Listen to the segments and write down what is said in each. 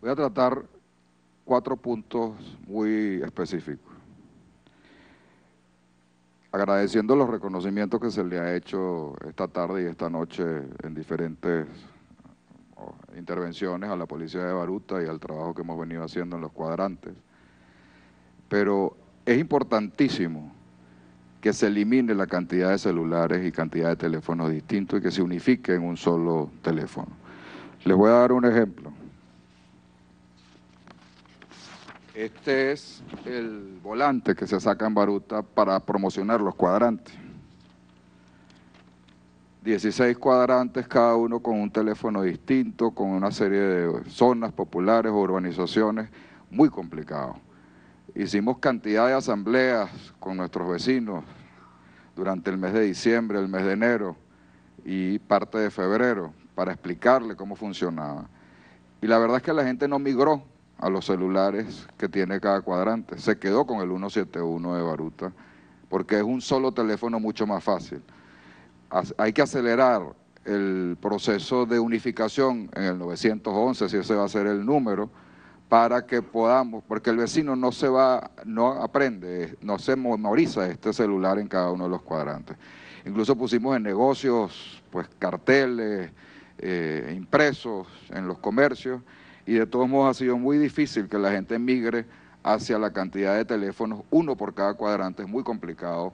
Voy a tratar cuatro puntos muy específicos. Agradeciendo los reconocimientos que se le ha hecho esta tarde y esta noche en diferentes oh, intervenciones a la policía de Baruta y al trabajo que hemos venido haciendo en los cuadrantes. Pero es importantísimo que se elimine la cantidad de celulares y cantidad de teléfonos distintos y que se unifique en un solo teléfono. Les voy a dar un ejemplo. Este es el volante que se saca en Baruta para promocionar los cuadrantes. 16 cuadrantes, cada uno con un teléfono distinto, con una serie de zonas populares, o urbanizaciones, muy complicado. Hicimos cantidad de asambleas con nuestros vecinos durante el mes de diciembre, el mes de enero y parte de febrero para explicarle cómo funcionaba. Y la verdad es que la gente no migró a los celulares que tiene cada cuadrante. Se quedó con el 171 de Baruta porque es un solo teléfono mucho más fácil. Hay que acelerar el proceso de unificación en el 911, si ese va a ser el número, para que podamos, porque el vecino no se va, no aprende, no se memoriza este celular en cada uno de los cuadrantes. Incluso pusimos en negocios, pues carteles, eh, impresos en los comercios, y de todos modos ha sido muy difícil que la gente migre hacia la cantidad de teléfonos, uno por cada cuadrante, es muy complicado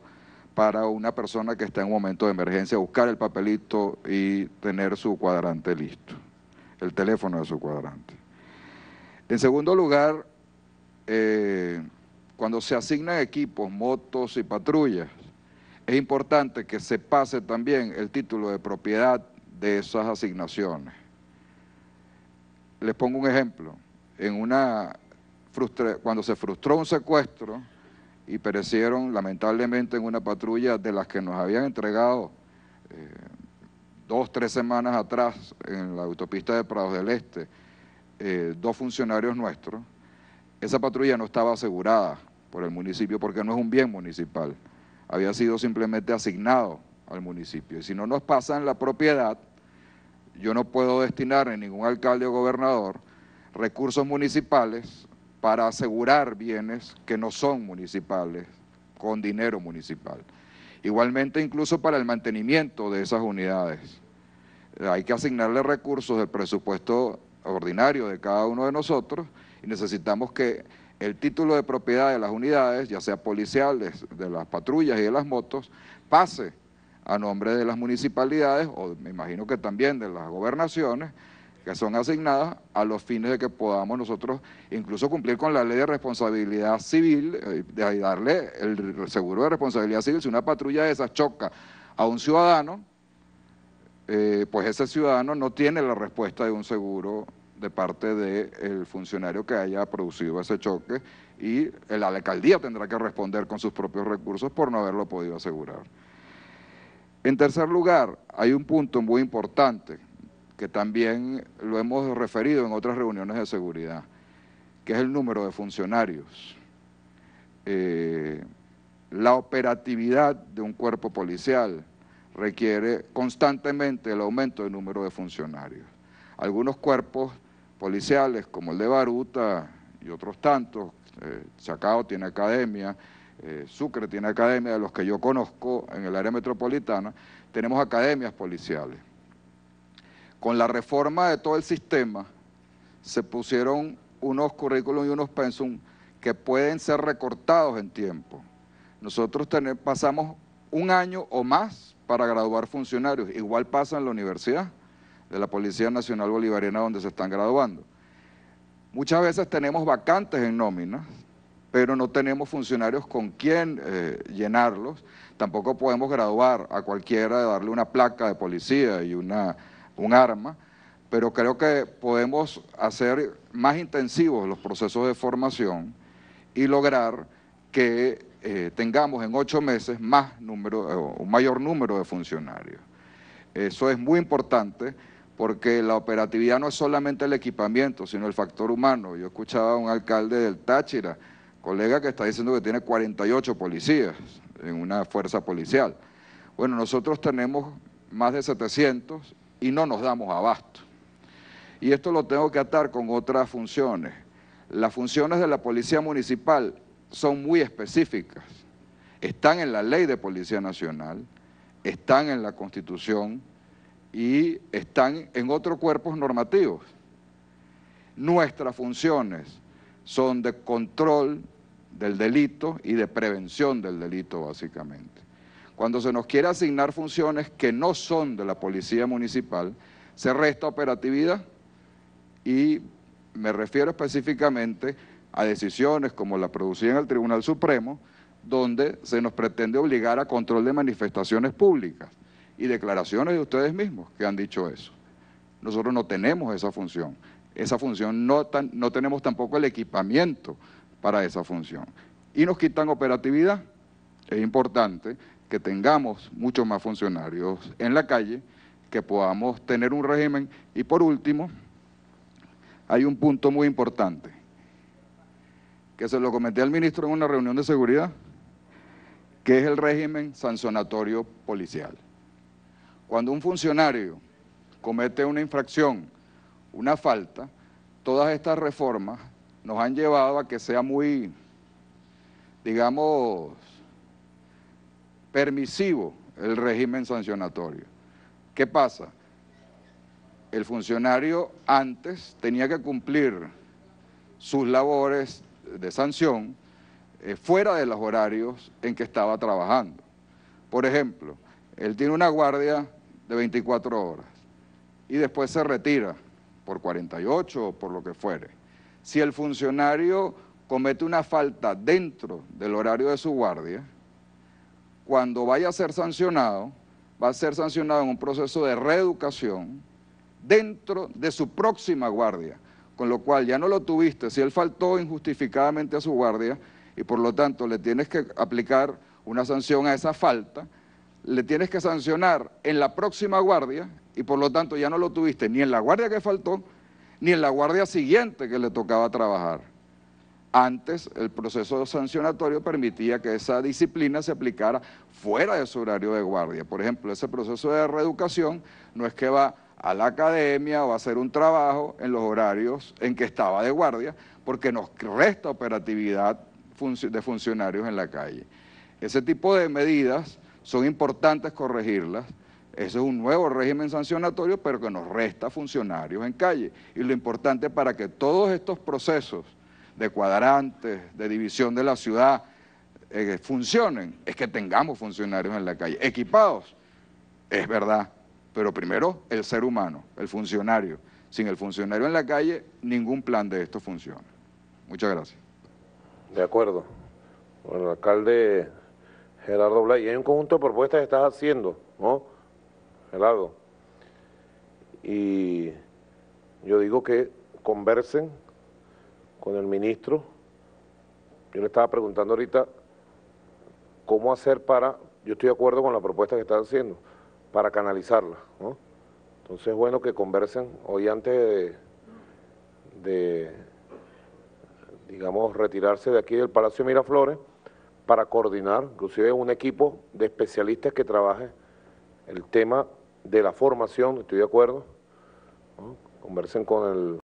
para una persona que está en un momento de emergencia buscar el papelito y tener su cuadrante listo, el teléfono de su cuadrante. En segundo lugar, eh, cuando se asignan equipos, motos y patrullas, es importante que se pase también el título de propiedad de esas asignaciones les pongo un ejemplo. En una cuando se frustró un secuestro y perecieron lamentablemente en una patrulla de las que nos habían entregado eh, dos, tres semanas atrás en la autopista de Prados del Este, eh, dos funcionarios nuestros, esa patrulla no estaba asegurada por el municipio porque no es un bien municipal, había sido simplemente asignado al municipio. Y si no nos pasan la propiedad, yo no puedo destinar en ningún alcalde o gobernador recursos municipales para asegurar bienes que no son municipales con dinero municipal. Igualmente incluso para el mantenimiento de esas unidades. Hay que asignarle recursos del presupuesto ordinario de cada uno de nosotros y necesitamos que el título de propiedad de las unidades, ya sea policiales, de las patrullas y de las motos, pase a nombre de las municipalidades, o me imagino que también de las gobernaciones, que son asignadas a los fines de que podamos nosotros incluso cumplir con la ley de responsabilidad civil, eh, de darle el seguro de responsabilidad civil. Si una patrulla de esas choca a un ciudadano, eh, pues ese ciudadano no tiene la respuesta de un seguro de parte del funcionario que haya producido ese choque y la alcaldía tendrá que responder con sus propios recursos por no haberlo podido asegurar. En tercer lugar, hay un punto muy importante que también lo hemos referido en otras reuniones de seguridad, que es el número de funcionarios. Eh, la operatividad de un cuerpo policial requiere constantemente el aumento del número de funcionarios. Algunos cuerpos policiales, como el de Baruta y otros tantos, eh, Chacao tiene academia, eh, Sucre tiene academia, de los que yo conozco en el área metropolitana, tenemos academias policiales. Con la reforma de todo el sistema, se pusieron unos currículos y unos pensum que pueden ser recortados en tiempo. Nosotros pasamos un año o más para graduar funcionarios. Igual pasa en la universidad de la Policía Nacional Bolivariana donde se están graduando. Muchas veces tenemos vacantes en nóminas pero no tenemos funcionarios con quien eh, llenarlos. Tampoco podemos graduar a cualquiera de darle una placa de policía y una, un arma, pero creo que podemos hacer más intensivos los procesos de formación y lograr que eh, tengamos en ocho meses más eh, un mayor número de funcionarios. Eso es muy importante porque la operatividad no es solamente el equipamiento, sino el factor humano. Yo escuchaba a un alcalde del Táchira colega que está diciendo que tiene 48 policías en una fuerza policial. Bueno, nosotros tenemos más de 700 y no nos damos abasto. Y esto lo tengo que atar con otras funciones. Las funciones de la policía municipal son muy específicas. Están en la ley de Policía Nacional, están en la Constitución y están en otros cuerpos normativos. Nuestras funciones son de control del delito y de prevención del delito, básicamente. Cuando se nos quiere asignar funciones que no son de la policía municipal, se resta operatividad y me refiero específicamente a decisiones como la producida en el Tribunal Supremo, donde se nos pretende obligar a control de manifestaciones públicas y declaraciones de ustedes mismos que han dicho eso. Nosotros no tenemos esa función. Esa función no, no tenemos tampoco el equipamiento para esa función. Y nos quitan operatividad. Es importante que tengamos muchos más funcionarios en la calle, que podamos tener un régimen. Y por último, hay un punto muy importante, que se lo comenté al ministro en una reunión de seguridad, que es el régimen sancionatorio policial. Cuando un funcionario comete una infracción, una falta, todas estas reformas nos han llevado a que sea muy, digamos, permisivo el régimen sancionatorio. ¿Qué pasa? El funcionario antes tenía que cumplir sus labores de sanción eh, fuera de los horarios en que estaba trabajando. Por ejemplo, él tiene una guardia de 24 horas y después se retira por 48 o por lo que fuere si el funcionario comete una falta dentro del horario de su guardia, cuando vaya a ser sancionado, va a ser sancionado en un proceso de reeducación dentro de su próxima guardia, con lo cual ya no lo tuviste, si él faltó injustificadamente a su guardia y por lo tanto le tienes que aplicar una sanción a esa falta, le tienes que sancionar en la próxima guardia y por lo tanto ya no lo tuviste ni en la guardia que faltó, ni en la guardia siguiente que le tocaba trabajar. Antes, el proceso sancionatorio permitía que esa disciplina se aplicara fuera de su horario de guardia. Por ejemplo, ese proceso de reeducación no es que va a la academia o va a hacer un trabajo en los horarios en que estaba de guardia, porque nos resta operatividad de funcionarios en la calle. Ese tipo de medidas son importantes corregirlas ese es un nuevo régimen sancionatorio, pero que nos resta funcionarios en calle. Y lo importante para que todos estos procesos de cuadrantes, de división de la ciudad, eh, funcionen, es que tengamos funcionarios en la calle, equipados. Es verdad, pero primero el ser humano, el funcionario. Sin el funcionario en la calle, ningún plan de esto funciona. Muchas gracias. De acuerdo. Bueno, el alcalde Gerardo Blay, hay un conjunto de propuestas que estás haciendo, ¿no? Y yo digo que conversen con el ministro. Yo le estaba preguntando ahorita cómo hacer para, yo estoy de acuerdo con la propuesta que están haciendo, para canalizarla. Entonces es bueno que conversen hoy antes de, digamos, retirarse de aquí del Palacio Miraflores para coordinar, inclusive un equipo de especialistas que trabaje el tema de la formación, estoy de acuerdo, conversen con el